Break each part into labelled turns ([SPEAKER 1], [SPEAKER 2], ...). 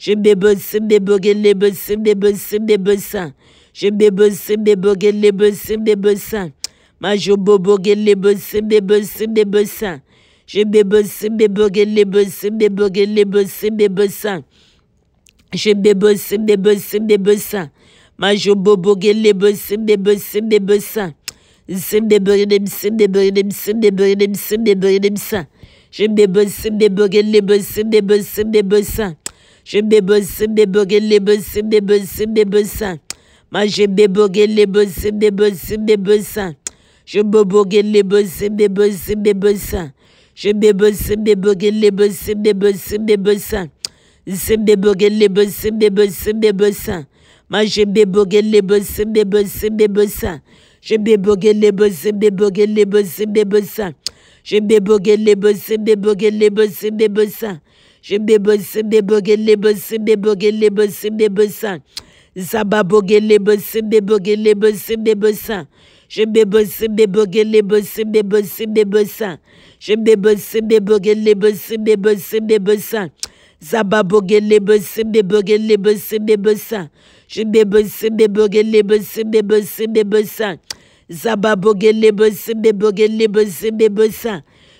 [SPEAKER 1] Je vais me bébesse, bébesse, boussins, Je bébesse, bébogé, bébesse, bébesse. Ma je bobogé, bébesse, bébesse, bébesse. Je bébesse, des me bébogé, bébesse, bébesse. Je bébesse, bébesse, bébesse. Ma je bobogé, bébesse, bébesse, bébesse. Je bébesse, bébesse, bébesse, bébesse. Je bébesse, bébogé, bébesse, bébesse, bébesse. Je me boss les bosse me boss me bossin je les bosse me boss je bo bouge les bosses me boss je be boss les bosse me boss me boinbo les bosse me boss me bossin je les bosse me boss je béboge les bosse mebo les bosse me je béboge les bosse meboge les bosse me je bébosse, bébogue, lébosse, bébogue, lébosse, bébossin. Zababogue, lébosse, bébogue, lébosse, bébossin. Je bébosse, bébogue, lébosse, bébosse, bébossin. Je bébosse, bébogue, lébosse, bébosse, bébossin. Zababogue, lébosse, bébogue, lébosse, bébossin. Je bébosse, bébogue, lébosse, bébosse, les Zababogue, lébosse, les lébosse, bébossin.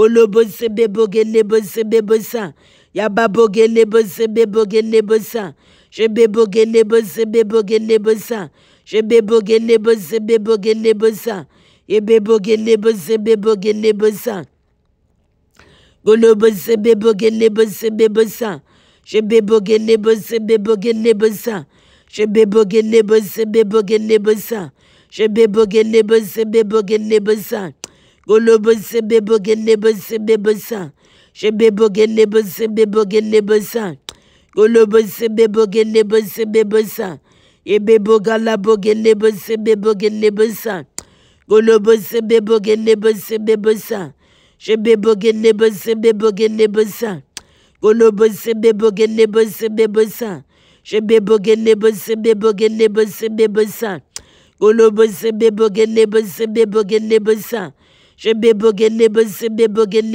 [SPEAKER 1] Je Je Je Je Olobosebebogelebosebebosa. Yababogelebosebebogelebosa. Jebebogelebosebebogelebosa. Jebebogelebosebebogelebosa. Yebebogelebosebebogelebosa. Golobosebebogelebosebebosa. Jebebogelebosebebogelebosa. Jebebogelebosebebogelebosa. Jebebogelebosebebogelebosa. Golobose bebogelebose bebosa. Je bebogelebose bebogelebosa. Golobose bebogelebose bebosa. E bebogala bogelebose bebogelebosa. Golobose bebogelebose bebosa. Je bebogelebose bebogelebosa. Golobose bebogelebose bebosa. Je bebogelebose bebogelebose bebosa. Golobose bebogelebose bebogelebosa. Je bébogele bese les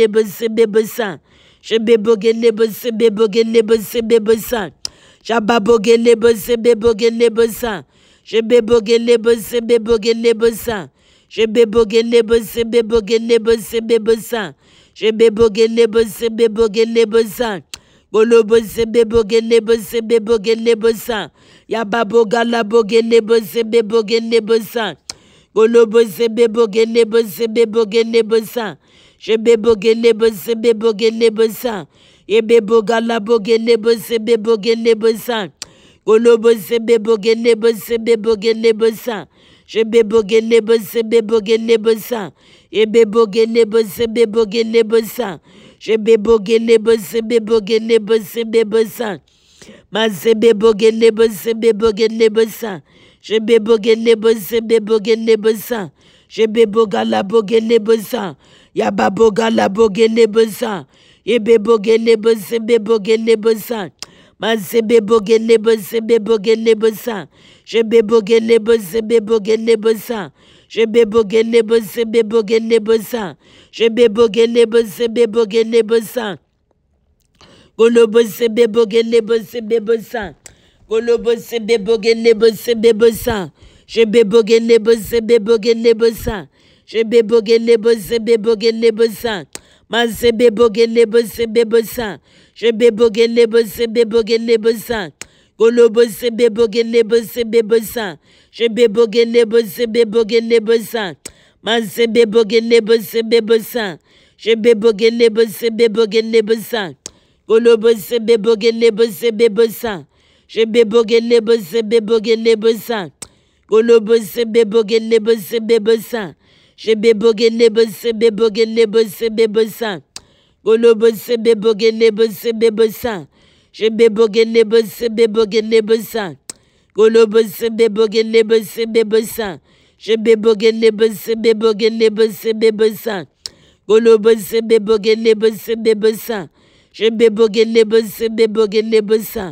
[SPEAKER 1] bese bébesin. Je bébogele bese bébossin. bese les J'ababogele bese les besin. Je bébogele bese les besin. Je bébogele bese les bese bébesin. Je bébogele les bébogele besin. les bebogele bose bebogele bosan. Yababogala bogele bose les bosan. Je Je Et Bolobozebebogelebozebebogeleboza. Jebebogelebozebebogeleboza. Ebebogalabogelebeozebebogeleboza. Golobozebebogelebozebebogeleboza. Jebebogelebozebebogeleboza. Ebebogelebozebebogeleboza. Jebebogelebozebebogelebozebeboza. Mazebebogelebozebebogeleboza. Je beboge les besoins, beboge les besoins. Je beboga la bogue les besoins. Y'a baboga la bogue les besoins. Je beboge les besoins, beboge les besoins. Mazé beboge les besoins, beboge les besoins. Je beboge les besoins, beboge les besoins. Je beboge les besoins, beboge les besoins. Je beboge les besoins, beboge les besoins. Golo besoin, beboge les besoins, besoins. Kolobosse beboge lebose bebosan. Je beboge lebose beboge lebosan. Je beboge lebose beboge lebosan. Masse beboge lebose bebosan. Je beboge lebose beboge lebosan. Kolobosse beboge lebose bebosan. Je beboge lebose beboge lebosan. Masse beboge lebose bebosan. Je beboge lebose beboge lebosan. Kolobosse beboge lebose bebosan. Je Je Je Je les les les les les les les les les les les les Jebebogelebezebebogelebezan. Golobezebebogelebezebebezan. Je Golobezebebogelebezebebezan. les Golobezebebogelebezebebezan. Jebebogelebezebebogelebezebebezan. les Jebebogelebezebebogelebezan.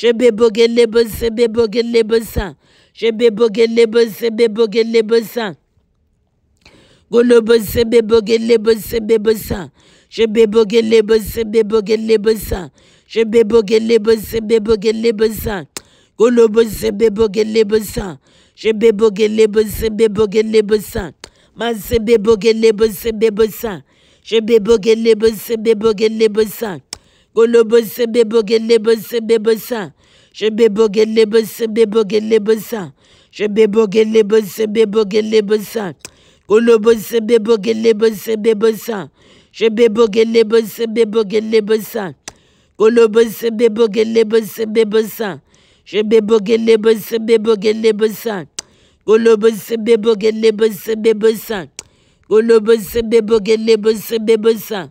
[SPEAKER 1] Je bébogué les besoins, bébogué les besoins. Je bébogué les besoins, bébogué les besoins. Golobose bébogué les besoins, bébogué Je bébogué les besoins, bébogué les besoins. Je bébogué les besoins, bébogué les besoins. Golobose bébogué les besoins. Je bébogué les besoins, bébogué les besoins. c'est bébogué les besoins, bébogué. Je bébogué les besoins, bébogué les besoins. Golobose bebogele bose bebosa. Je le bebogele bose le bosa. Je le le bose bebogele bosa. Golobose bebogele bose bebosa. Je le bebogele bose bebogele bosa. Golobose bebogele bose bebosa. Je bebogele bose bebogele bosa. Golobose bebogele bose bebosa. Golobose bebogele bose bebosa.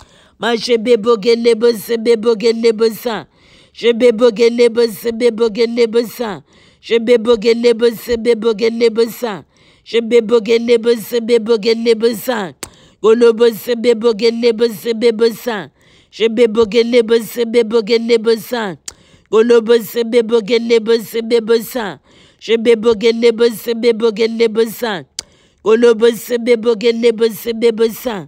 [SPEAKER 1] Ma je bebogele bese les besa. Je bebogele bese les besa. Je bebogele bese les besa. Je bebogele bese bebogele besa. Golo bese bebogele bese bebesa. Je ne bese les besa. Golo bese bebogele les bebesa. Je ne bese les besa. Golo bese les bese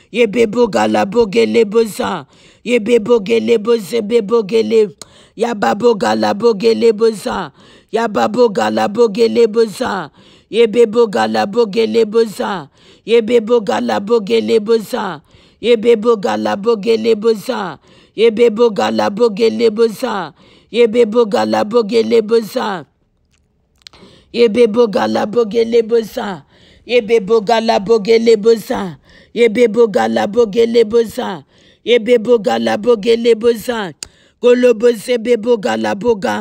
[SPEAKER 2] la bogele boza. Yebebogele boze bebogele. la bogele boza. la bogele boza. la bogele boza. la bogele boza. la bogele boza. la bogele boza. Yebebogala bogele la bogele boza. la Yebebogalabogelebusa. Yebebogalabogelebusa. Yebebogalabogelebusa. Golobose beboga la le boga,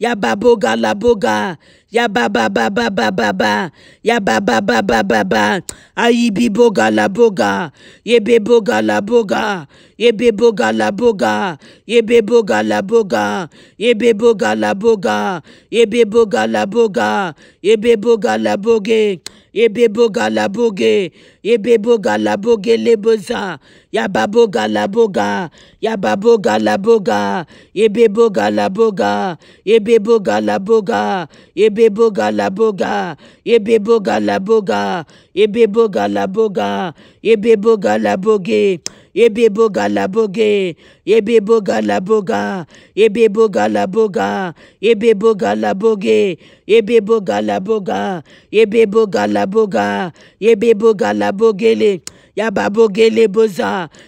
[SPEAKER 2] ya ba baboga la boga, ya ba ba ba ba, ba ba ba. ya ba ba ba ba. baba baba, aibi boga la boga, ye beboga la boga, ye beboga la boga, ye beboga la boga, ye beboga la boga, ye beboga la boga, ye beboga la boge. l'a et l'a ebebo le beza. Yababoga laboga, Yababoga boga Yebeboga laboga, Yebeboga boga Yebeboga boga, Yebeboga boga Yebeboga boga, Yebeboga laboge. la galaboge, ebebo galaboga, ebebo galaboga, ebebo boga ebebo galaboga, ebebo galaboga, la galabogele la la boga, Yababogele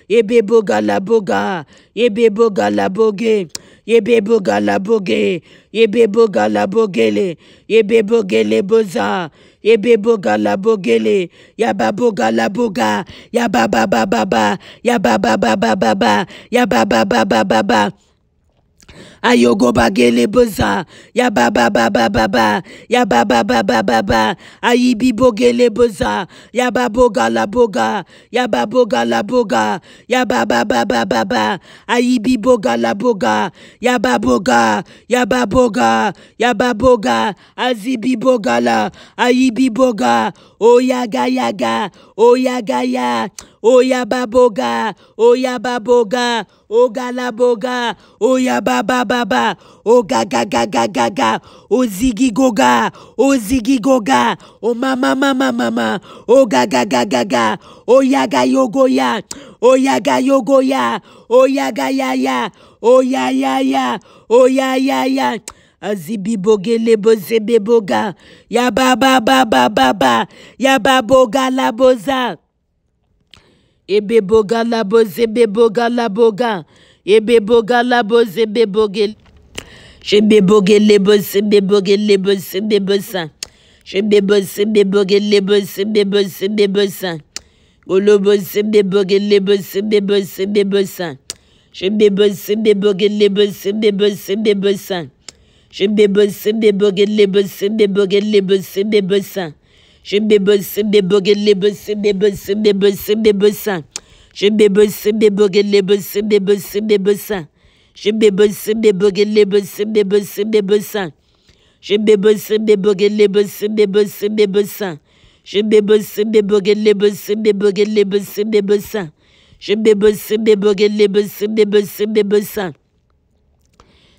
[SPEAKER 2] Ebeboga laboga. Ebeboga laboge. Ebeboga laboge. Ebeboga labogele. Ebebogele boza. Ebeboga labogele. Yababoga laboga. Yabababababa. Yabababababa. Yabababababa ayogo bagele baza, ya ba ba ba ba ba ba ya ba ba ba ba ba ba ayibi bogele baza, ya ba boga la boga ya ba boga la boga ya ba ba ba ba ba ba ayibi boga la boga ya ba boga ya ba boga ya ba boga azibi boga la ayibi boga Oyaga yaga, oyaga ya, boga, ba oyababoga, oyababoga, ogalaboga, oyababababa, ogagagagagaga, ozigigoga, ozigigoga, omamamamamama, ogagagagaga, oyaga yogoya, oyaga yogoya, oyaga yaya, ya ya. Azibibogele ya ya baba baba baba. boga la boza.
[SPEAKER 1] Ebe boga la bozebe boga la boga. Ebe boga la les bosse Shebe les je bogele bozebe les bosse, je les bosse, je me bosse, me bosse, des bosse. Je bébesse, bébogé, lébesse, bébesse, bébesse, bébessin. Je bébesse, bébogé, lébesse, bébesse, bébessin. Je bébesse, bébogé, lébesse, bébesse, bébessin. Je bébesse, bébogé, lébesse, bébesse, bébessin. Je des bosse, me bosse, des bosse. Je bosse, me bosse, me bossins.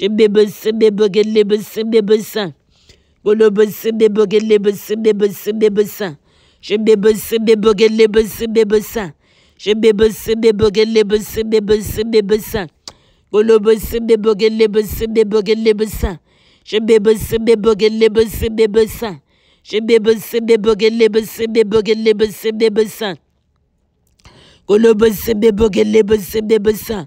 [SPEAKER 1] bébé, me bébé, me Bolobus, Biboget, bébé, me Bibusin. me bébé, Libus, Bibusin. bébé, Biboget, bébé, me bébé, me Biboget, Libus, bébé, me bébé, Biboget, bébé, bébé, Shibibus, bébé, Libus, Biboget, bébé, bébé, Golobus, bébé, bébé, Bibusin.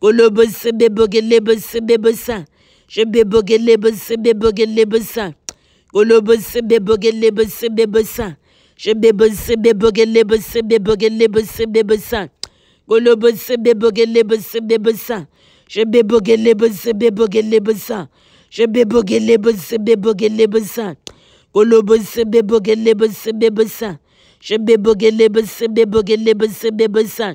[SPEAKER 1] Kolobose bebogele bose bebosa. Je bebogele bose bebogele bosa. Kolobose bebogele bose bebosa. Je bebose bebogele bose bebogele bose bebosa. Kolobose bebogele bose bebosa. Je bebogele bose bebogele bosa. Je bebogele bose bebogele bosa. Kolobose bebogele bose bebosa. Je bebogele bose bebogele bose bebosa.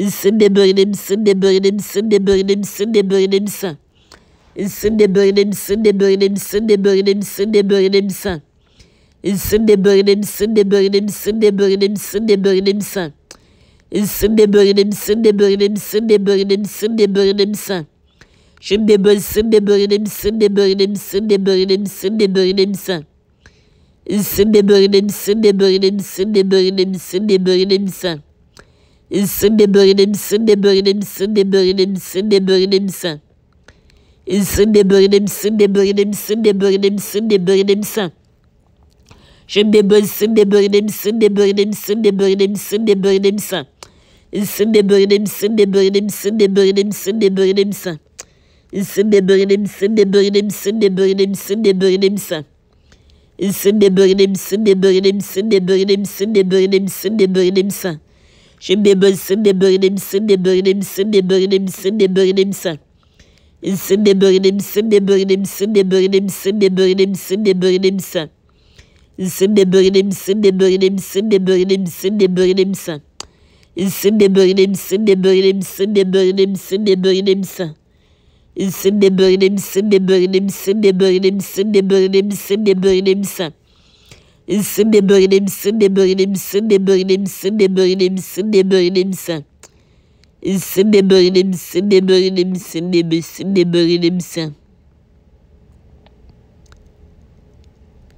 [SPEAKER 1] Sen de böyle misin de böyle misin de böyle misin de böyle misin? Sen de böyle misin de böyle misin de böyle misin de böyle misin? Sen de böyle misin de böyle misin de böyle misin de böyle misin? Sen de böyle misin de böyle misin de böyle misin de böyle misin? Şimdi böylesin de böyle misin de böyle misin de böyle misin de böyle misin? Sen de böyle misin de böyle misin de böyle misin de böyle misin? Sen de böyle misin, de böyle misin, de böyle misin, de böyle misin? Sen de böyle misin, de böyle misin, de böyle misin, de böyle misin? Şimdi böylesin, de böyle misin, de böyle misin, de böyle misin, de böyle misin? Sen de böyle misin, de böyle misin, de böyle misin, de böyle misin? Sen de böyle misin, de böyle misin, de böyle misin, de böyle misin? Sen de böyle misin, de böyle misin, de böyle misin, de böyle misin, de böyle misin? Şimdi böylesin de böylemsin de böylemsin de böylemsin de böylemsin. İnsin de böylemsin de böylemsin de böylemsin de böylemsin de böylemsin. İnsin de böylemsin de böylemsin de böylemsin de böylemsin. İnsin de böylemsin de böylemsin de böylemsin de böylemsin. İnsin de böylemsin de böylemsin de böylemsin de böylemsin de böylemsin misin ne böyle misin ne böyle misin ne böyle misin ne böyle misin ne böyle misin? İnsin ne böyle misin ne böyle misin ne misin ne böyle misin?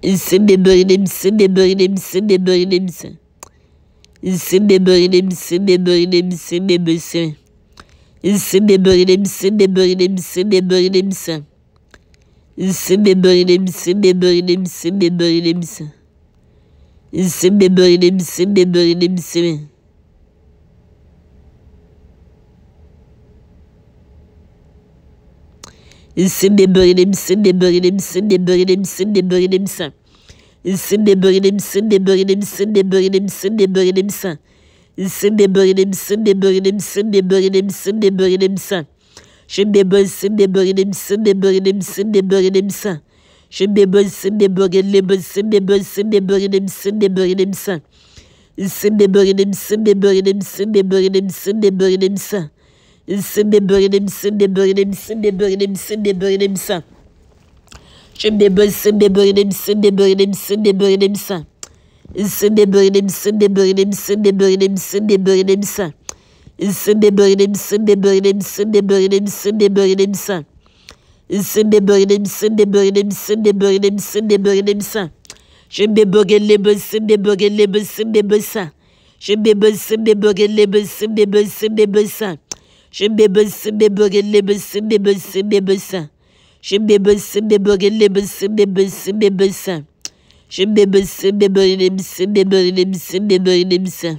[SPEAKER 1] İnsin ne böyle misin ne böyle misin ne böyle misin? İnsin ne böyle misin ne böyle misin ne misin? İnsin ne böyle misin ne böyle misin ne böyle misin? İnsin ne böyle misin ne böyle misin ne böyle misin? İnsin mi böyle misin mi böyle misin mi? İnsin mi böyle misin mi böyle misin mi böyle misin mi böyle misin? İnsin mi böyle misin mi böyle misin mi böyle misin mi böyle misin? İnsin mi böyle misin mi böyle misin mi böyle misin mi böyle misin? Şimdi böylesin mi böyle misin mi böyle misin mi böyle misin? Şimdi bölsünde börelim, sünde bölsünde börelim, sünde börelim sen. Sünde börelim, sünde börelim, sünde börelim, sünde börelim sen. Sünde börelim, sünde börelim, sünde börelim, sünde börelim sen. Şimdi bölsünde börelim, sünde börelim, sünde börelim sen. Sünde börelim, sünde börelim, sünde börelim, sünde börelim sen. Sünde börelim, sünde börelim, sünde börelim, sünde börelim sen. Şimdi böyle misin de böyle misin de böyle misin de böyle misin? Şimdi böyle misin de böyle misin de misin? Şimdi misin de böyle misin de misin de misin? Şimdi misin de böyle misin de misin de misin? Şimdi misin de böyle misin de misin de misin? Şimdi misin de böyle misin de böyle misin de böyle misin?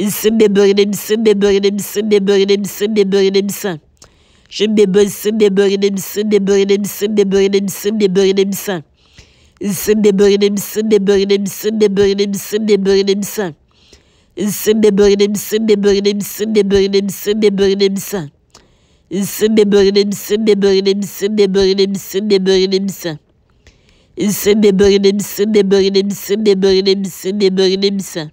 [SPEAKER 1] Şimdi böyle misin de böyle misin de böyle misin de böyle misin? Şimdi böylesin de böyle misin de böyle misin de böyle misin de böyle misin? Şimdi böyle misin de böyle misin de böyle misin de böyle misin? Şimdi böyle misin de böyle misin de böyle misin de böyle misin? Şimdi böyle misin de böyle misin de böyle misin de böyle misin? Şimdi böyle misin de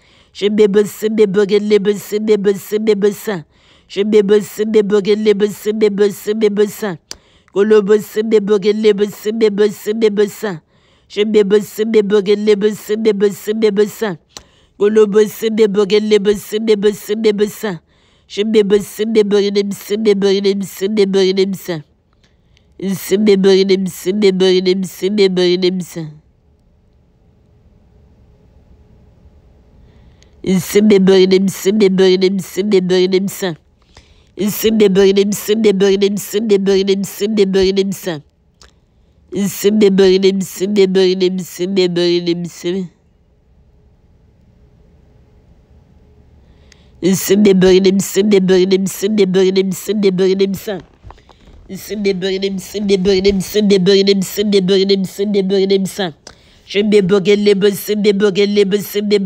[SPEAKER 1] Je bébesse, bébesse, bébesse, bébesse, bébesse. Je bébesse, bébesse, bébesse, bébesse, bébesse. bébesse, bébesse, bébesse, bébesse. Je bébesse, bébesse, bébesse, bébesse, bébesse. me bébesse, bébesse, bébesse, bébesse. Je bébesse, bébesse, bébesse, bébesse, bébesse. Je bébesse, bébesse, bébesse, İsim de böyle misin de böyle misin de böyle misin? İsim de böyle misin de böyle misin de böyle misin de böyle misin? İsim de böyle misin de böyle misin de böyle misin? İsim de böyle misin de böyle misin de böyle misin de böyle misin? İsim de böyle misin de böyle misin de böyle misin de böyle misin de böyle misin? Şimdi bugün ne bilsin de bugün ne bilsin de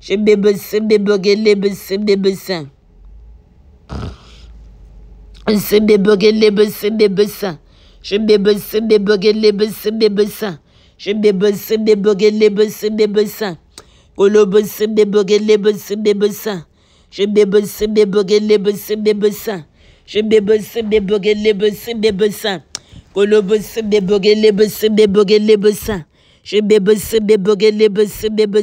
[SPEAKER 1] Je c'est bébé, Je bébé, c'est bébé, bébé, c'est bébé, ça. Je bébé, c'est bébé, bébé, c'est bébé, bébé, bébé, c'est bébé, Je bébé, c'est bébé, bébé, c'est bébé, Je bébé, c'est bébé, bébé, c'est bébé, bébé, bébé, Je bébé, c'est bébé, bébé, c'est bébé,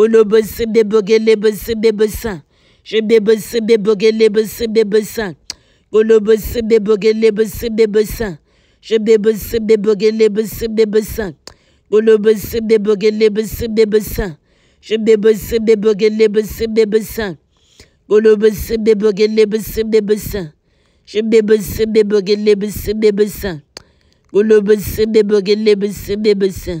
[SPEAKER 1] olobese bebogele bese bebesan jebebese bebogele bese bebesan olobese bebogele bese bebesan bossé bebogele bese bebesan bossé bebogele bese Je jebebese bebogele bese bebesan olobese bebogele bese bebesan jebebese bebogele bese bebesan olobese bebogele bese bebesan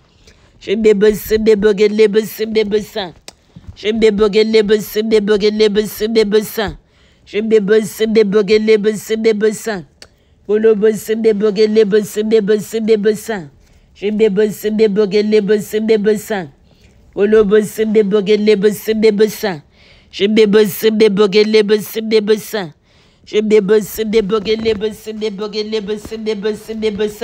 [SPEAKER 1] Je bosser des boguets, les bosse des bessins. Je bosse des les bosse des bosse des bessins. des boguets, les bosse des bosse des bessins. Je bosse des boguets, les bosse des bosse des bessins. des boguets, les bosse des bessins. Je bosse des boguets, les bosse des bessins. Je bosse des boguets, les bosse des bessins. Je bosser des boguets, les bosse des bosse des bosse des bosse des bosse.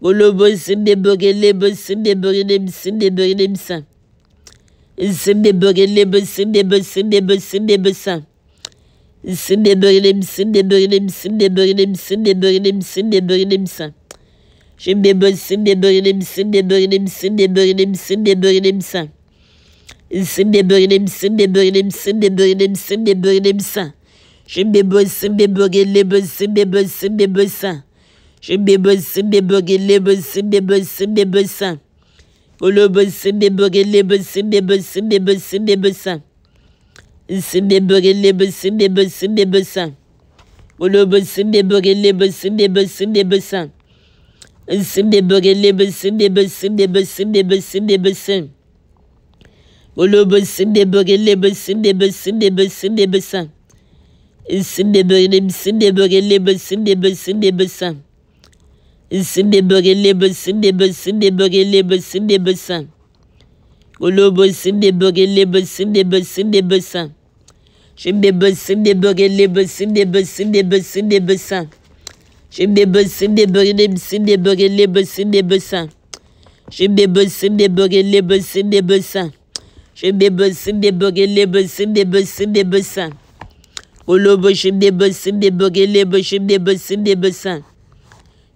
[SPEAKER 1] Golobo simde börelebo simde börelem simde börelem sam. Simde börelebo simde bö simde bö simde bö sam. Simde börelem simde börelem simde börelem simde börelem simde börelem sam. Şimdi bö simde börelem simde börelem simde börelem simde börelem sam. Simde börelem simde börelem simde börelem simde börelem sam. Şimdi bö simde börelebo simde bö simde bö sam. Sindebele, les sindebele, sindebele, sindebele, Sibibirilibisi bibisi bibrilibisi bibisi. Gulubusi bibirilibisi bibisi bibisi. Şimdi bısı bibirili bısı bibisi bibisi bibisi. Şimdi bısı bibirili bısı bibirili bısı bibisi. Şimdi bısı bibirili bısı bibisi. Şimdi bısı bibirili bısı bibisi bibisi. Gulubu şimdi bısı bibirili bısı bibisi bibisi.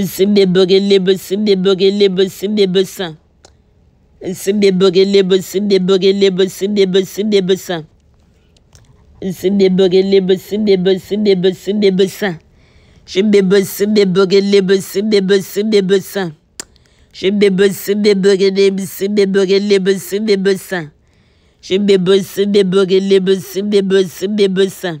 [SPEAKER 1] Simbe börelebe simbe börelebe simbe besin. Simbe börelebe simbe börelebe simbe besin de besin. Simbe börelebe simbe besin de besin de besin. Şimdi besin de börelebe simbe besin de besin. Şimdi besin de börelebe simbe börelebe simbe besin. Şimdi besin de börelebe simbe besin de besin.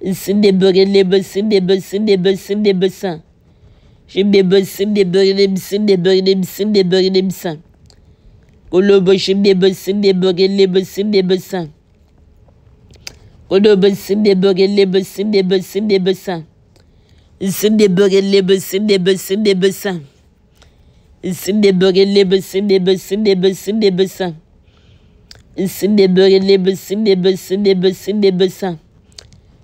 [SPEAKER 1] les de des libus les il bus in the bus des the bus in the bus.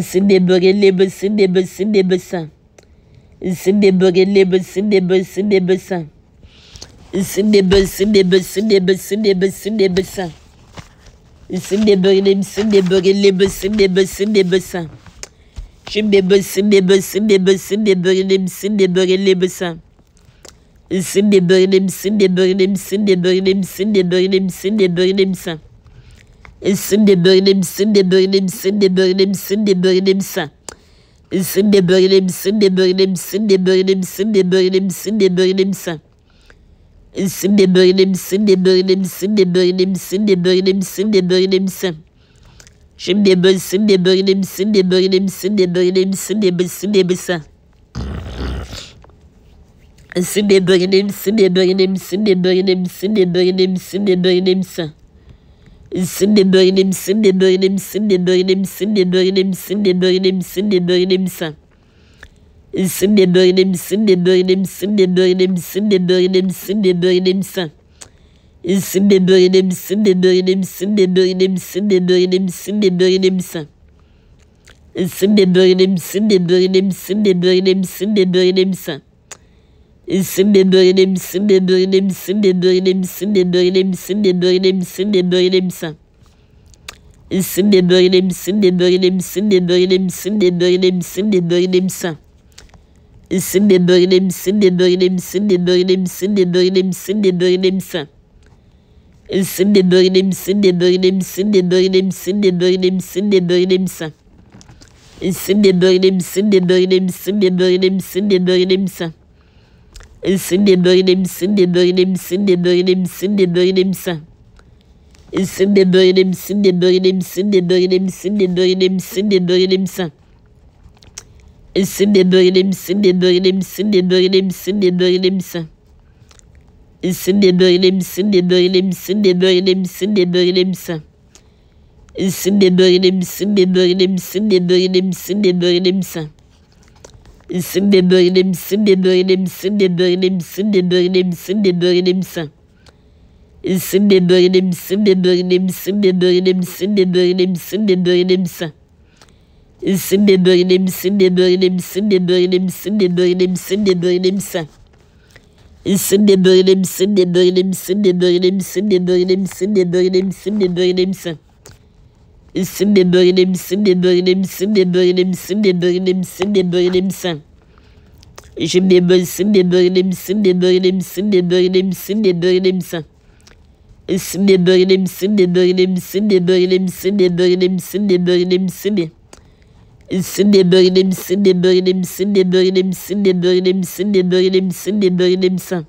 [SPEAKER 1] Sindebörelebesi debesi debesen. Sindebörelebesi debesi debesen. Sindebesi debesi debesi debesi debesen. Sindebörelebesi debörelebesi debesi debesen. Şimdi besin de besin de besin de böğrenemsin de böğrenemsen. İsin de böğrenemsin de böğrenemsin de böğrenemsin de böğrenemsin de böğrenemsen. Sen de böyle misin de böyle misin de böyle misin de böyle misin? Sen de böyle misin de böyle misin de böyle misin de böyle misin de böyle misin? Sen de böyle misin de böyle misin de böyle misin de böyle misin de böyle misin? Şimdi böylesin de böyle misin de böyle misin de böyle misin de misin de misin? Sen de böyle misin de böyle misin de böyle misin de böyle misin de böyle misin? Şimdi böyle misin de böyle misin de böyle misin de böyle misin de böyle misin de böyle misin? Şimdi böyle misin de böyle misin de böyle misin de böyle misin de böyle misin? Şimdi böyle misin de böyle misin de böyle misin de böyle misin de böyle misin? Şimdi böyle misin de böyle misin de böyle misin de böyle misin? Sime böylem, sime böylem, sime böylem, sime böylem, sime böylem, sime böylem sen. Sime böylem, sime böylem, sime böylem, sime böylem, sime böylem sen. Sime böylem, sime böylem, sime böylem, sime böylem, sime böylem sen. Sime böylem, sime böylem, sime böylem, sime böylem, sime böylem sen. Sime böylem, sime böylem, sime böylem, sime böylem sen. İsim de böyle misin de böyle misin de böyle misin de böyle misin? İsim de böyle misin de böyle misin de böyle misin de böyle misin de böyle misin? İsim de böyle misin de böyle misin de böyle misin de böyle misin? İsim de böyle misin de böyle misin de böyle misin de böyle misin? İsim de böyle misin de böyle misin de böyle misin de böyle misin? misin ve böyle misin ve böyle misin ve böyle misin ve böyle misin ve böyle misin? İsim ve böyle misin ve böyle misin ve böyle misin ve böyle misin ve böyle misin? İsim ve böyle misin ve böyle misin ve böyle misin ve böyle misin ve böyle misin? İsim ve böyle misin ve böyle misin ve böyle misin ve böyle misin ve böyle misin ve böyle misin? misin mi böyle misin mi böyle misin mi böyle misin mi böyle misin mi böyle misin? Şimdi böylesin mi böyle misin mi böyle misin mi böyle misin mi böyle misin? İsmi böyle misin mi böyle misin mi böyle misin mi böyle misin mi böyle misin mi? İsmi böyle misin mi böyle misin mi böyle misin mi böyle misin mi böyle misin mi böyle misin?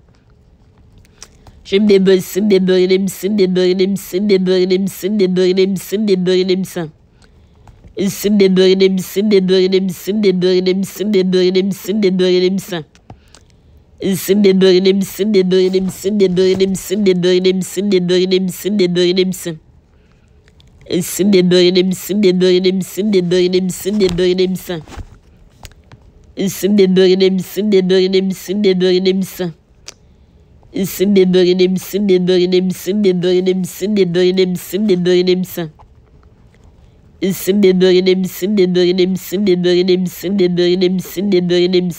[SPEAKER 1] Şimdi böylesin de böylemsin de böylemsin de böylemsin de böylemsin de böylemsin. İsim de böylemsin de böylemsin de böylemsin de böylemsin de böylemsin. İsim de böylemsin de böylemsin de böylemsin de böylemsin de böylemsin de böylemsin. İsim de böylemsin de böylemsin de böylemsin de böylemsin. İsim de böylemsin de böylemsin de böylemsin. Simbi böreğim, simbi böreğim, simbi böreğim, simbi böreğim, simbi böreğim. Simbi böreğim, simbi böreğim, simbi böreğim, simbi böreğim, simbi böreğim.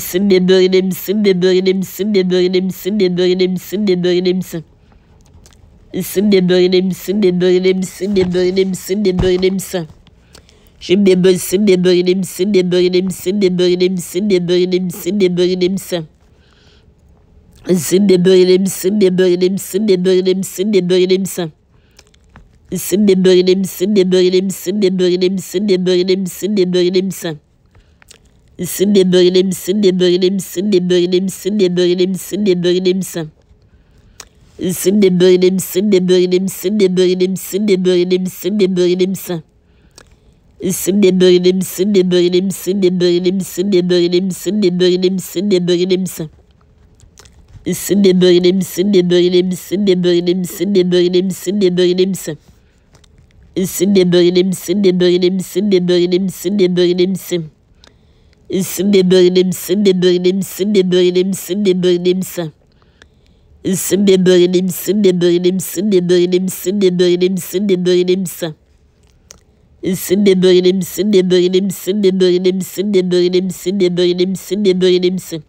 [SPEAKER 1] Simbi böreğim, simbi böreğim, simbi böreğim, simbi böreğim, simbi böreğim. Simbi böreğim, simbi böreğim, simbi böreğim, simbi böreğim. Şimdi böreğim, simbi böreğim, simbi böreğim, simbi böreğim, simbi böreğim. Simbi böreğim, simbi böreğim, simbi böreğim. Şimdi böyle misin de böyle misin de böyle misin de böyle misin? Şimdi böyle misin de böyle misin de böyle misin de böyle misin de böyle misin? Şimdi böyle misin de böyle misin de böyle misin de böyle misin de böyle misin? Şimdi böyle misin de böyle misin de böyle misin de böyle misin de böyle misin? Şimdi böyle misin de böyle misin de böyle misin de böyle misin de böyle misin de böyle misin? misin de böyle misin de böyle misin de böyle misin de böyle misin de böyle misin? İsim de böyle misin de böyle misin de böyle misin de böyle misin? İsim de böyle misin de böyle misin de böyle misin de böyle misin? İsim de böyle misin de böyle misin de böyle misin de böyle misin de böyle misin? İsim de böyle misin de böyle misin de böyle misin de böyle misin de böyle misin de böyle misin?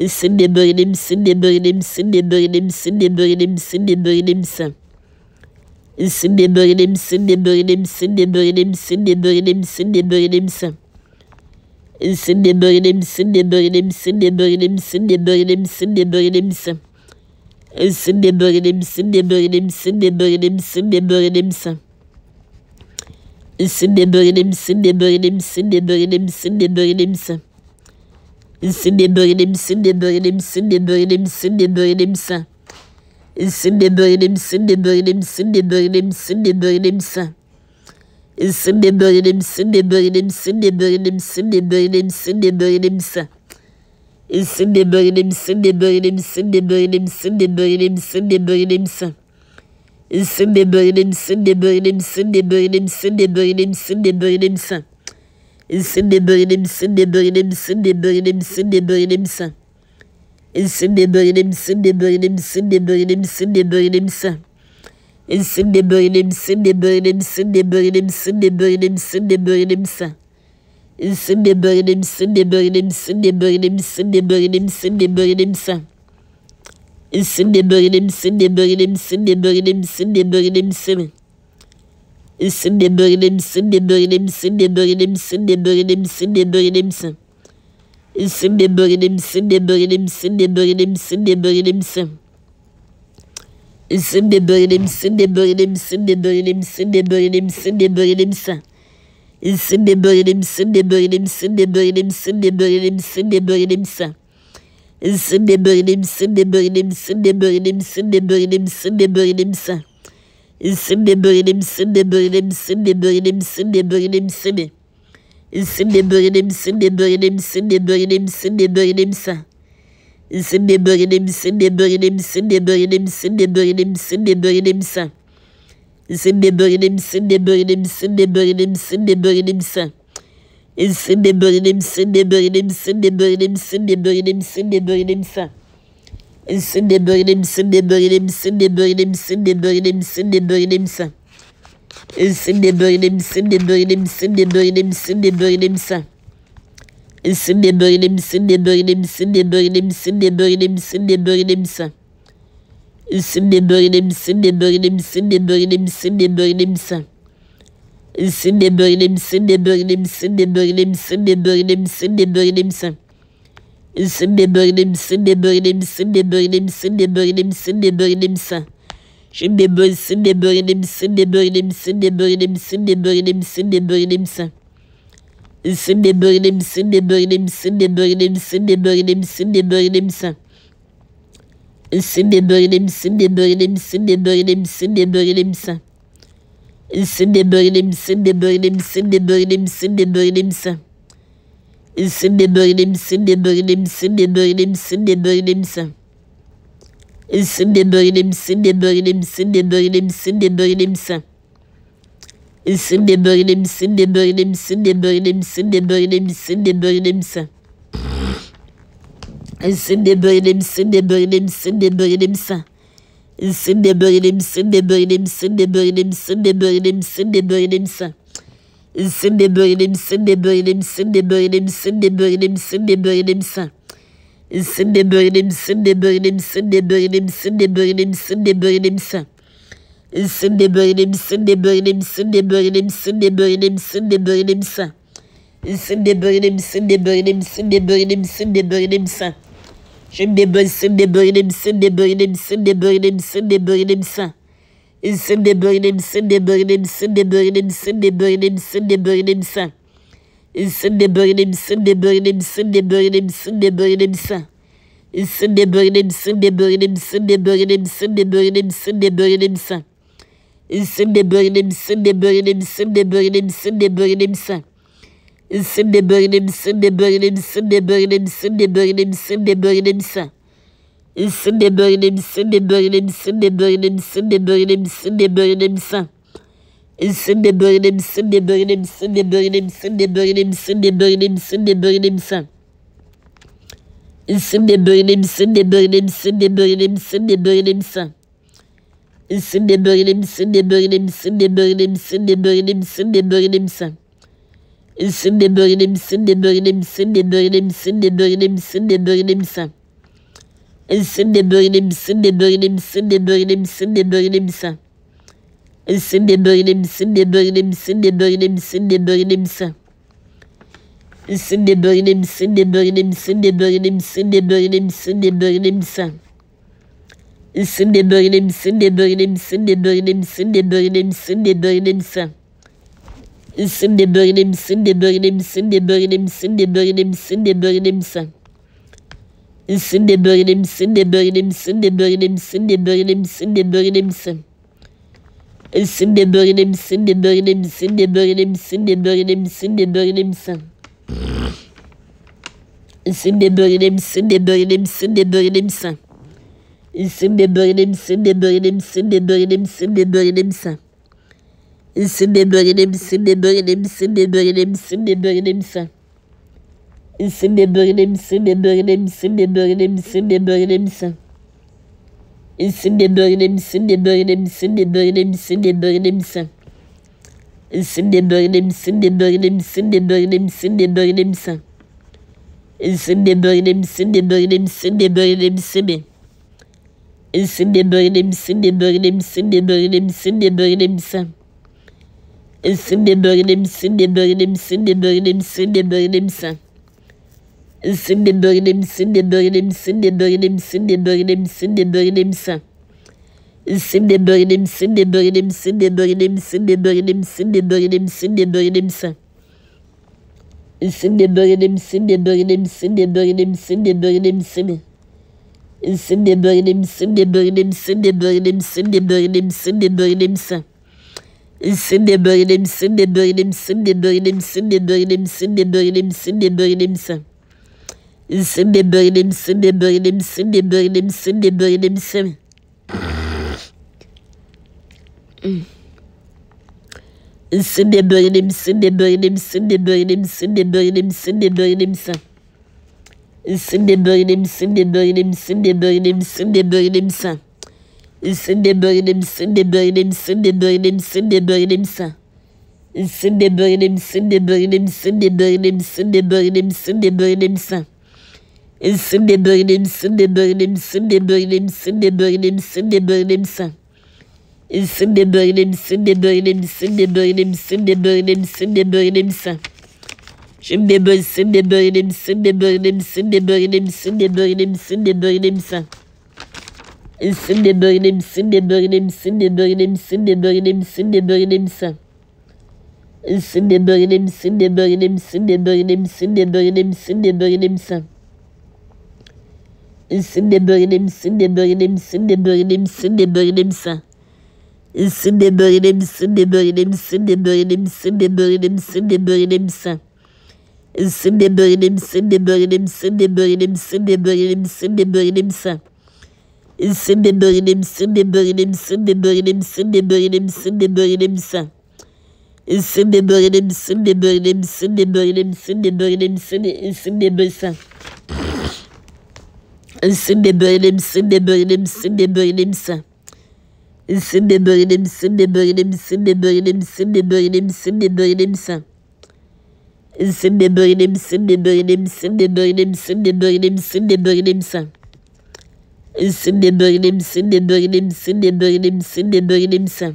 [SPEAKER 1] misin de böyle misin de böyle misin de böyle misin de böyle misin de böyle misin? Misin de böyle misin de böyle misin de böyle misin de böyle misin de böyle misin? Misin de böyle misin de böyle misin de böyle misin de böyle misin de böyle misin? Misin de böyle misin de böyle misin de böyle misin de böyle misin? Misin de böyle misin de böyle misin de böyle misin de böyle misin? misin de böyle misin de böyle misin de böyle misin de böyle misin? İnsin de böyle misin de böyle misin de böyle misin de böyle misin? İnsin de böyle misin de böyle misin de böyle misin de böyle misin de böyle misin? İnsin de böyle misin de böyle misin de böyle misin de böyle misin de böyle misin? İnsin de böyle misin de böyle misin de böyle misin de böyle misin de böyle misin? İnsin de böyle misin de böyle misin de böyle misin de böyle misin? İnsin de böyle misin de böyle misin de böyle misin de böyle misin? İnsin de böyle misin de böyle misin de böyle misin de böyle misin de böyle misin? İnsin de böyle misin de böyle misin de böyle misin de böyle misin de böyle misin? İnsin de böyle misin de böyle misin de böyle misin de böyle misin? misin de böyle misin de böyle misin de böyle misin de böyle misin de böyle misin? İsim de böyle misin de böyle misin de böyle misin de böyle misin? İsim de böyle misin de böyle misin de böyle misin de böyle misin de böyle misin? İsim de böyle misin de böyle misin de böyle misin de böyle misin de böyle misin? İsim de böyle misin de böyle misin de böyle misin de böyle misin de böyle misin? İsimle bölelim, simle bölelim, simle bölelim, simle bölelim, simle. İsimle bölelim, simle bölelim, simle bölelim, simle bölelim, simle. İsimle bölelim, simle bölelim, simle bölelim, simle bölelim, simle bölelim, simle. İsimle bölelim, simle bölelim, simle bölelim, simle bölelim, simle. İsimle bölelim, simle bölelim, simle bölelim, simle bölelim, simle bölelim, simle misin de böyle misin de böyle misin de böyle misin de böyle misin de böyle misin? İsim de böyle misin de böyle misin de böyle misin de böyle misin? İsim de böyle misin de böyle misin de böyle misin de böyle misin de böyle misin? İsim de böyle misin de böyle misin de böyle misin de böyle misin? İsim de böyle misin de böyle misin de böyle misin de böyle misin de böyle misin? misin de böyle misin de böyle misin de böyle misin de böyle misin de böyle misin? Şimdi böylesin de böyle misin de böyle misin de böyle misin de böyle misin de böyle misin? Misin de böyle misin de böyle misin de böyle misin de böyle misin de böyle misin? Misin de böyle misin de böyle misin de böyle misin de böyle misin? Misin de böyle misin de böyle misin de böyle misin de böyle misin? Sen de böyle misin de böyle misin de böyle misin de böyle misin? Sen de böyle misin de böyle misin de böyle misin de böyle misin? Sen de böyle misin de böyle misin de böyle misin de böyle misin de böyle misin? Sen de böyle misin de böyle misin de böyle misin? Sen de böyle misin de böyle misin de böyle misin de böyle misin de böyle misin? Sen de böyle misin de böyle misin de böyle misin de böyle misin de böyle misin? Sen de böyle misin de böyle misin de böyle misin de böyle misin de böyle misin? Sen de böyle misin de böyle misin de böyle misin de böyle misin de böyle misin? Sen de böyle misin de böyle misin de böyle misin de böyle misin? Şimdi böylesin de böyle misin de böyle misin de böyle misin de böyle misin? misin de böyle misin de böyle misin de böyle misin de böyle misin de böyle misin? İnsin de böyle misin de böyle misin de böyle misin de böyle misin? İnsin de böyle misin de böyle misin de böyle misin de böyle misin de böyle misin? İnsin de böyle misin de böyle misin de böyle misin de böyle misin? İnsin de böyle misin de böyle misin de böyle misin de böyle misin de böyle misin? misin de böyle misin de böyle misin de böyle misin de böyle misin de böyle misin? İnsin de böyle misin de böyle misin de böyle misin de böyle misin de böyle misin de böyle misin? İnsin de böyle misin de böyle misin de böyle misin de böyle misin? İnsin de böyle misin de böyle misin de böyle misin de böyle misin de böyle misin? İnsin de böyle misin de böyle misin de böyle misin de böyle misin de böyle misin? Sen de böyle misin de böyle misin de böyle misin de böyle misin? Sen de böyle misin de böyle misin de böyle misin de böyle misin? Sen de böyle misin de böyle misin de böyle misin de böyle misin de böyle misin? Sen de böyle misin de böyle misin de böyle misin de böyle misin de böyle misin? Sen de böyle misin de böyle misin de böyle misin de böyle misin de böyle misin? misin de böyle misin de böyle misin de böyle misin de böyle misin de böyle misin? Misin de böyle misin de böyle misin de böyle misin de böyle misin de böyle misin? Misin de böyle misin de böyle misin de böyle misin? Misin de böyle misin de böyle misin de böyle misin de böyle misin? Misin de böyle misin de böyle misin de böyle misin de böyle misin? İsim ve böyle misin ve böyle misin ve böyle misin ve böyle misin? İsim ve böyle misin ve böyle misin ve böyle misin ve böyle misin? İsim ve böyle misin ve böyle misin ve böyle misin ve böyle misin? İsim ve böyle misin ve böyle misin ve böyle misin mi? İsim ve böyle misin ve böyle misin ve böyle misin ve böyle misin? İsim ve böyle misin ve böyle misin ve böyle misin ve böyle misin? Şimdi böyle misin, de böyle misin, de böyle misin, de böyle misin, de böyle misin? Şimdi böyle misin, de böyle misin, de böyle misin, de böyle misin, de böyle misin, de böyle misin? Şimdi böyle misin, de böyle misin, de böyle misin, de böyle misin? Şimdi böyle misin, de böyle misin, de böyle misin, de böyle misin, Simi böğrüm, simi böğrüm, simi böğrüm, simi böğrüm, simi. Simi böğrüm, simi böğrüm, simi böğrüm, simi böğrüm, simi böğrüm, simi. Simi böğrüm, simi böğrüm, simi böğrüm, simi böğrüm, simi. Simi böğrüm, simi böğrüm, simi böğrüm, simi böğrüm, simi. Simi böğrüm, simi böğrüm, simi böğrüm, simi böğrüm, simi böğrüm, simi misin de böyle misin de böyle misin de böyle misin de böyle misin de böyle misin? İnsin de böyle misin de böyle misin de böyle misin de böyle misin de böyle misin? Şimdi böylesin de böyle misin de böyle misin de böyle misin de böyle misin de böyle misin? İnsin de böyle misin de böyle misin de böyle misin de böyle misin de böyle misin? İnsin de böyle misin de böyle misin de böyle misin de böyle misin de böyle misin? İsim de böyle misin de böyle misin de böyle misin de böyle misin? İsim de böyle misin de böyle misin de böyle misin de böyle misin de böyle misin? İsim de böyle misin de böyle misin de böyle misin de böyle misin de böyle misin? İsim de böyle misin de böyle misin de böyle misin de böyle misin de böyle misin? İsim de böyle misin de böyle misin de böyle misin de böyle misin de böyle misin? Sen de böyle misin de böyle misin de böyle misin? Sen de böyle misin de böyle misin de böyle misin de böyle misin de böyle misin? Sen de böyle misin de böyle misin de böyle misin de böyle misin de böyle misin? Sen de böyle misin de böyle misin de böyle misin de böyle misin?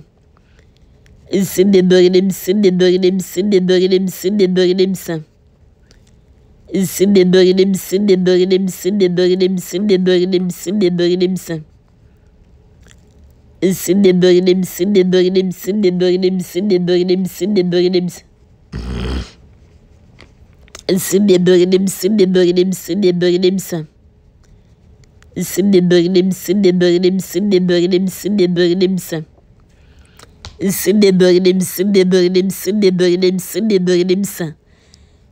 [SPEAKER 1] Sen de böyle misin de böyle misin de böyle misin de böyle misin? misin ve böyle misin ve böyle misin ve böyle misin ve böyle misin ve böyle misin? Misin ve böyle misin ve böyle misin ve böyle misin ve böyle misin ve böyle misin? Misin ve böyle misin ve böyle misin ve böyle misin? Misin ve böyle misin ve böyle misin ve böyle misin ve böyle misin? Misin ve böyle misin ve böyle misin ve böyle misin ve böyle misin?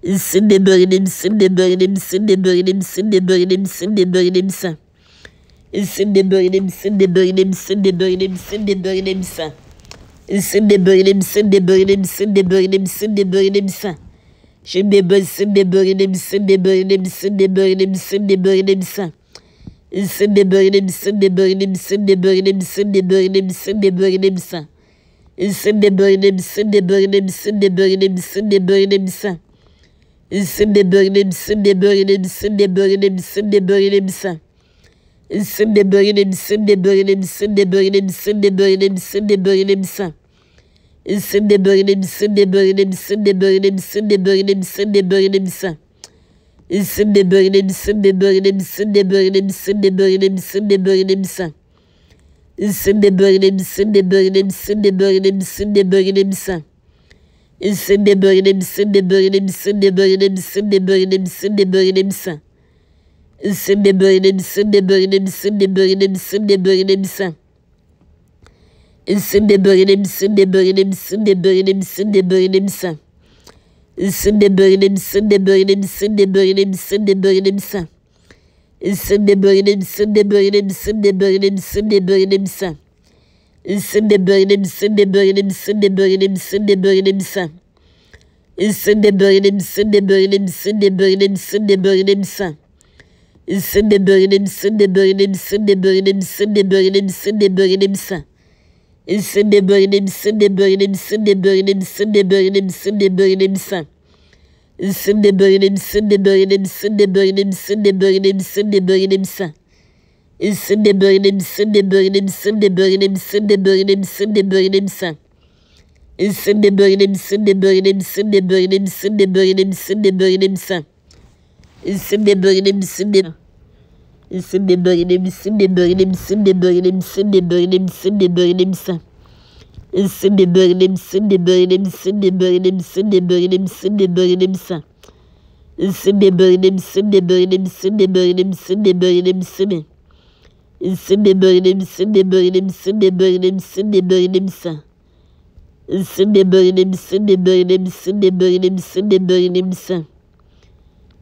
[SPEAKER 1] Şimdi böyleyim, şimdi böyleyim, şimdi böyleyim, şimdi böyleyim, şimdi böyleyim sen. Şimdi böyleyim, şimdi böyleyim, şimdi böyleyim, şimdi böyleyim sen. Şimdi böyleyim, şimdi böyleyim, şimdi böyleyim, şimdi böyleyim sen. Şimdi ben şimdi böyleyim, şimdi böyleyim, şimdi böyleyim, şimdi böyleyim sen. Şimdi böyleyim, şimdi böyleyim, şimdi böyleyim, şimdi böyleyim, şimdi böyleyim sen. Şimdi böyleyim, şimdi böyleyim, şimdi böyleyim, şimdi böyleyim sen. İsim de böyle misin de böyle misin de böyle misin de böyle misin? İsim de böyle misin böyle misin böyle misin böyle misin böyle misin? İsim böyle misin böyle misin böyle misin böyle misin böyle misin? İsim böyle misin böyle misin böyle misin böyle misin böyle misin? İsim böyle misin böyle misin böyle misin böyle misin? misin de böyle misin de böyle misin de böyle misin de böyle misin de böyle misin? Misin de böyle misin de böyle misin de böyle misin de böyle misin? Misin de böyle misin de böyle misin de böyle misin de böyle misin? Misin de böyle misin de böyle misin de böyle misin de böyle misin? Misin de böyle misin de böyle misin de böyle misin de böyle misin? İnsin de böyle misin de böyle misin de böyle misin de böyle misin? İnsin de böyle misin de böyle misin de böyle misin de böyle misin? İnsin de böyle misin de böyle misin de böyle misin de böyle misin de böyle misin? İnsin de böyle misin de böyle misin de böyle misin de böyle misin de böyle misin? İnsin de böyle misin de böyle misin de böyle misin de böyle misin de böyle misin? misin de böyle misin de böyle misin de böyle misin de böyle misin de böyle misin? İnsin de böyle misin de böyle misin de böyle misin de böyle misin de böyle misin? İnsin de böyle misin de İnsin de böyle misin de böyle misin de böyle misin de böyle misin de böyle misin? İnsin de böyle misin de böyle misin de böyle misin de böyle misin de böyle misin? İnsin de böyle misin de böyle misin de böyle misin de böyle misin? İsmi böyle misin mi böyle misin mi böyle misin mi böyle misin? İsmi böyle misin mi böyle misin mi böyle misin mi böyle misin?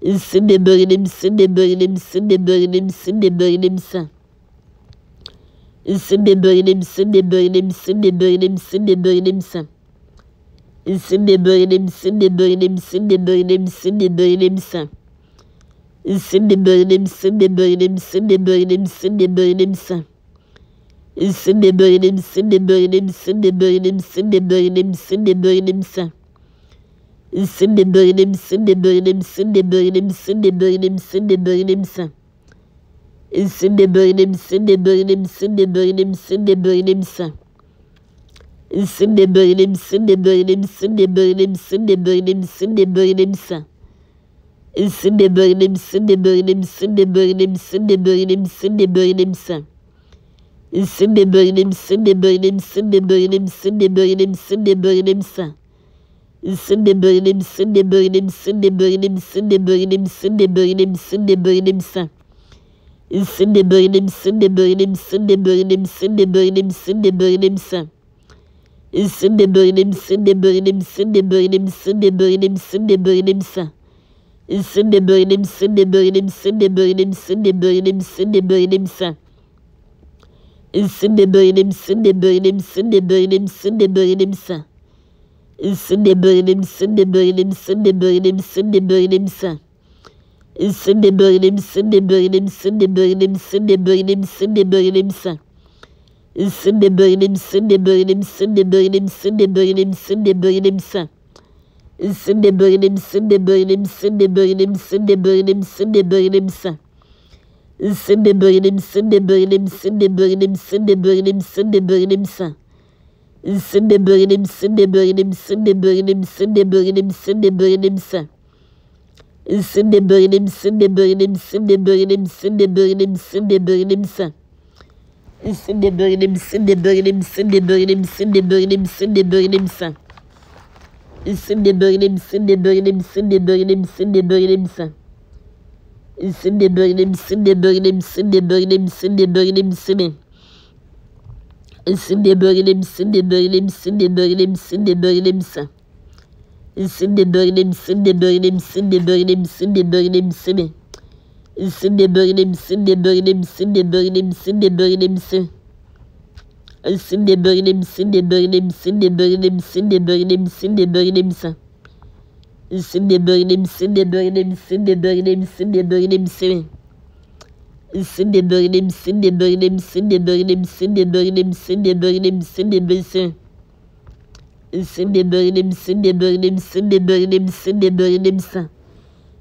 [SPEAKER 1] İsmi böyle misin mi böyle misin mi böyle misin mi böyle misin? İsmi böyle misin mi böyle misin mi böyle misin mi böyle misin? İsmi böyle misin mi böyle misin mi böyle misin mi böyle misin? İnsin mi böyle misin mi böyle misin mi böyle misin mi böyle misin? İnsin mi böyle misin mi böyle misin mi böyle misin mi böyle misin mi böyle misin? İnsin mi böyle misin mi böyle misin mi böyle misin mi böyle misin mi böyle misin? İnsin mi böyle misin mi böyle misin mi böyle misin mi böyle misin? İnsin mi böyle misin mi böyle misin mi böyle misin mi böyle misin mi böyle misin? misin de böyle misin de böyle misin de böyle misin de böyle misin de böyle misin? Misin de böyle misin de böyle misin de böyle misin de böyle misin de böyle misin? Misin de böyle misin de böyle misin de böyle misin de böyle misin de böyle misin de böyle misin? Misin de böyle misin de böyle misin de böyle misin de böyle misin de böyle misin? Misin de böyle misin de böyle misin de böyle misin de böyle misin de böyle misin? misin de böyle misin de böyle misin de böyle misin de böyle misin de böyle misin? İnsin de böyle misin de böyle misin de böyle misin de böyle misin? İnsin de böyle misin de böyle misin de böyle misin de böyle misin? İnsin de böyle misin de böyle misin de böyle misin de böyle misin de böyle misin? İnsin de böyle misin de böyle misin de böyle misin de böyle misin de böyle misin? misin de böyle misin de böyle misin de böyle misin de böyle misin de böyle misin? Misin de böyle misin de böyle misin de böyle misin de böyle misin de böyle misin? Misin de böyle misin de böyle misin de böyle misin de böyle misin de böyle misin? Misin de böyle misin de böyle misin de böyle misin de böyle misin de böyle misin? Misin de böyle misin de böyle misin de böyle misin de böyle misin de böyle misin? İsim de böyle misin de böyle misin de böyle misin de böyle misin? İsim de böyle misin de böyle misin de böyle misin de böyle misin? İsim de böyle misin de böyle misin de böyle misin de böyle misin? İsim de böyle misin de böyle misin de böyle misin de böyle misin? İsim de böyle misin de böyle misin de böyle misin de böyle misin? misin de böyle misin de böyle misin de böyle misin de böyle misin de böyle misin? Misin de böyle misin de böyle misin de böyle misin de böyle misin? Misin de böyle misin de böyle misin de böyle misin de böyle misin de böyle misin de misin? Misin de böyle misin de böyle misin de böyle misin de böyle misin?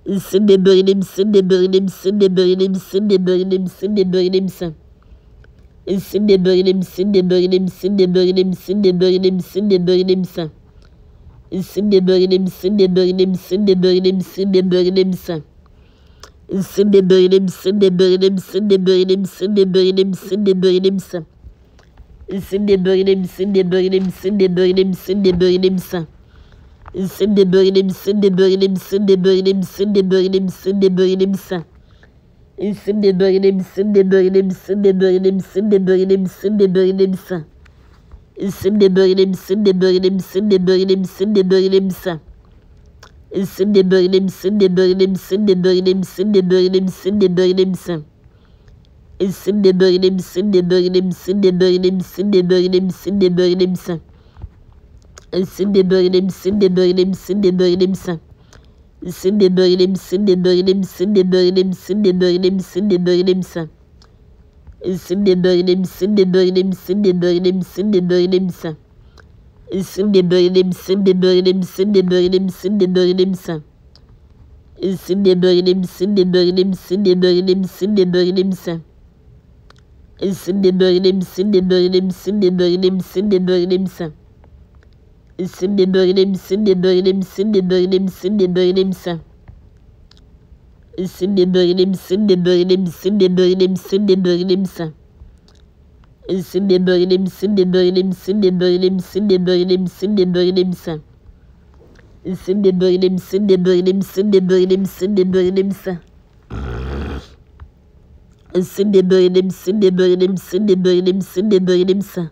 [SPEAKER 1] Misin de böyle misin de böyle misin de böyle misin de böyle misin de böyle misin? Şimdi böyle misin de böyle misin de böyle misin de böyle misin de böyle misin? Şimdi böyle misin de böyle misin de böyle misin de böyle misin? Şimdi böyle misin de böyle misin de böyle misin de böyle misin de böyle misin? Şimdi böyle misin de böyle misin de böyle misin de böyle misin? Şimdi böyle misin de böyle misin de böyle misin de böyle misin de böyle misin? İnsin de böyle misin de böyle misin de böyle misin de böyle misin de böyle misin? İnsin de böyle misin de böyle misin de böyle misin de böyle misin? İnsin de böyle misin de böyle misin de böyle misin de böyle misin de böyle misin? İnsin de böyle misin de böyle misin de böyle misin de böyle misin de böyle misin? İnsin de böyle misin de böyle misin de böyle misin? misin de böyle misin de böyle misin de böyle misin de böyle misin de böyle misin? İsim de böyle misin de böyle misin de böyle misin de böyle misin? İsim de böyle misin de böyle misin de böyle misin de böyle misin? İsim de böyle misin de böyle misin de böyle misin de böyle misin? İsim de böyle misin de böyle misin de böyle misin de böyle misin? misin mi böyle misin mi böyle misin mi böyle misin mi böyle misin? Misin mi böyle misin mi böyle misin mi böyle misin mi böyle misin? Misin mi böyle misin mi böyle misin mi böyle misin mi böyle misin mi böyle misin? Misin mi böyle misin mi böyle misin mi böyle misin mi böyle misin? Misin mi böyle misin mi böyle misin mi böyle misin mi böyle misin?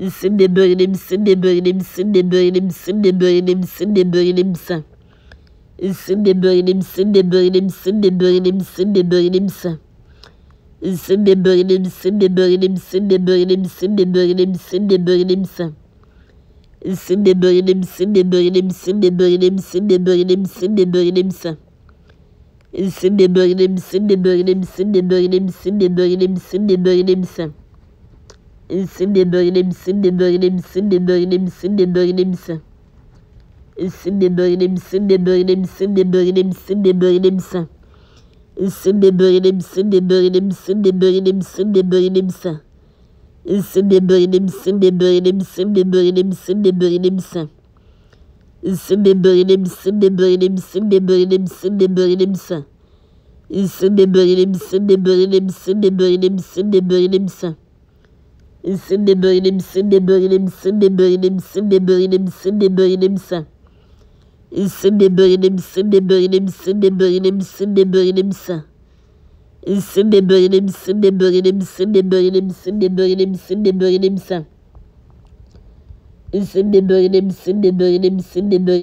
[SPEAKER 1] misin de böyle misin de böyle misin de böyle misin de böyle misin de böyle misin? İsin de böyle misin de böyle misin de böyle misin de böyle misin? İsin de böyle misin de böyle misin de böyle misin de böyle misin de böyle misin? İsin de böyle misin de böyle misin de böyle misin de böyle misin de böyle misin? İsin de böyle misin de böyle misin de böyle misin de böyle misin de böyle misin? İsim de böyle misin de böyle misin de böyle misin de böyle misin? İsim de böyle misin de böyle misin de böyle misin de böyle misin? İsim de böyle misin de böyle misin de böyle misin de böyle misin? İsim de böyle misin de böyle misin de böyle misin de böyle misin? İsim de böyle misin de böyle misin de böyle misin de böyle misin? İsim de böyle misin de böyle misin de böyle misin de böyle misin? misin de böyle misin de böyle misin de böyle misin de böyle misin de böyle misin? İnsin de böyle misin de böyle misin de böyle misin de böyle misin? İnsin de böyle misin de böyle misin de böyle misin de böyle misin de böyle misin? de böyle de böyle de böyle